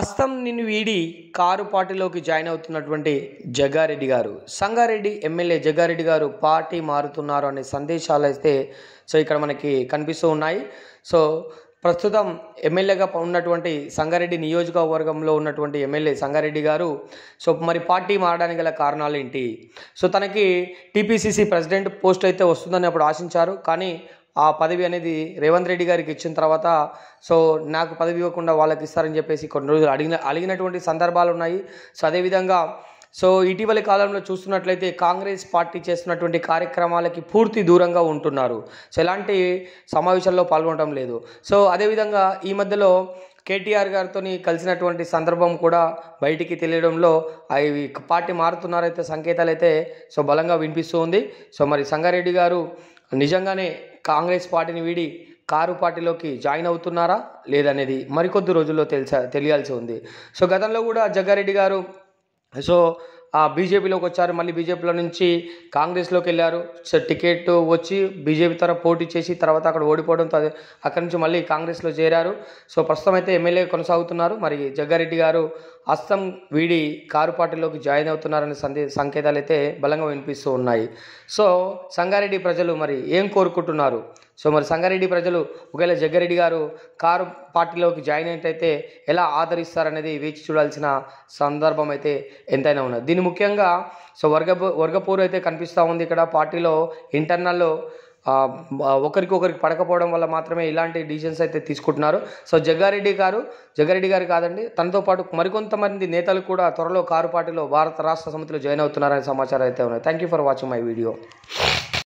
అస్తం నిన్ను వీడి కారు పార్టీలోకి జాయిన్ అవుతున్నటువంటి జగ్గారెడ్డి గారు సంగారెడ్డి ఎమ్మెల్యే జగ్గారెడ్డి గారు పార్టీ మారుతున్నారు అనే సందేశాలు అయితే సో ఇక్కడ మనకి కనిపిస్తూ ఉన్నాయి సో ప్రస్తుతం ఎమ్మెల్యేగా ఉన్నటువంటి సంగారెడ్డి నియోజకవర్గంలో ఉన్నటువంటి ఎమ్మెల్యే సంగారెడ్డి గారు సో మరి పార్టీ మారడానికి గల కారణాలు ఏంటి సో తనకి టీపీసీసీ ప్రెసిడెంట్ పోస్ట్ అయితే వస్తుందని అప్పుడు ఆశించారు కానీ ఆ పదవి అనేది రేవంత్ రెడ్డి గారికి ఇచ్చిన తర్వాత సో నాకు పదవి ఇవ్వకుండా వాళ్ళకి ఇస్తారని చెప్పేసి కొన్ని రోజులు అడిగిన అడిగినటువంటి సందర్భాలు ఉన్నాయి సో అదేవిధంగా సో ఇటీవలి కాలంలో చూస్తున్నట్లయితే కాంగ్రెస్ పార్టీ చేస్తున్నటువంటి కార్యక్రమాలకి పూర్తి దూరంగా ఉంటున్నారు సో ఎలాంటి సమావేశాల్లో పాల్గొనడం లేదు సో అదేవిధంగా ఈ మధ్యలో కేటీఆర్ గారితో కలిసినటువంటి సందర్భం కూడా బయటికి తెలియడంలో అవి పార్టీ మారుతున్నారైతే సంకేతాలు అయితే సో బలంగా వినిపిస్తూ ఉంది సో మరి సంగారెడ్డి గారు నిజంగానే కాంగ్రెస్ పార్టీని వీడి కారు పార్టీలోకి జాయిన్ అవుతున్నారా లేదనేది మరికొద్ది రోజుల్లో తెలిసా తెలియాల్సి ఉంది సో గతంలో కూడా జగ్గారెడ్డి గారు సో బీజేపీలోకి వచ్చారు మళ్ళీ బీజేపీలో నుంచి కాంగ్రెస్లోకి వెళ్ళారు టికెట్ వచ్చి బీజేపీ తరఫు పోటీ చేసి తర్వాత అక్కడ ఓడిపోవడంతో అక్కడి నుంచి మళ్ళీ కాంగ్రెస్లో చేరారు సో ప్రస్తుతం అయితే ఎమ్మెల్యే కొనసాగుతున్నారు మరి జగ్గారెడ్డి గారు అస్తం వీడి కారు పార్టీలోకి జాయిన్ అవుతున్నారనే సందే సంకేతాలు అయితే బలంగా వినిపిస్తూ ఉన్నాయి సో సంగారెడ్డి ప్రజలు మరి ఏం కోరుకుంటున్నారు సో మరి సంగారెడ్డి ప్రజలు ఒకవేళ జగ్గారెడ్డి గారు కారు పార్టీలోకి జాయిన్ అయినట్టయితే ఎలా ఆదరిస్తారనేది వేచి చూడాల్సిన సందర్భం అయితే ఎంతైనా ఉన్నది దీని ముఖ్యంగా సో వర్గ వర్గపూర్ అయితే కనిపిస్తూ ఉంది ఇక్కడ పార్టీలో ఇంటర్నల్లో ఒకరికొకరికి పడకపోవడం వల్ల మాత్రమే ఇలాంటి డిసిషన్స్ అయితే తీసుకుంటున్నారు సో జగ్గారెడ్డి గారు జగ్గారెడ్డి గారు కాదండి తనతో పాటు మరికొంతమంది నేతలు కూడా త్వరలో కారు పార్టీలో భారత రాష్ట్ర సమితిలో జాయిన్ అవుతున్నారనే సమాచారం అయితే ఉన్నాయి thank you for watching my video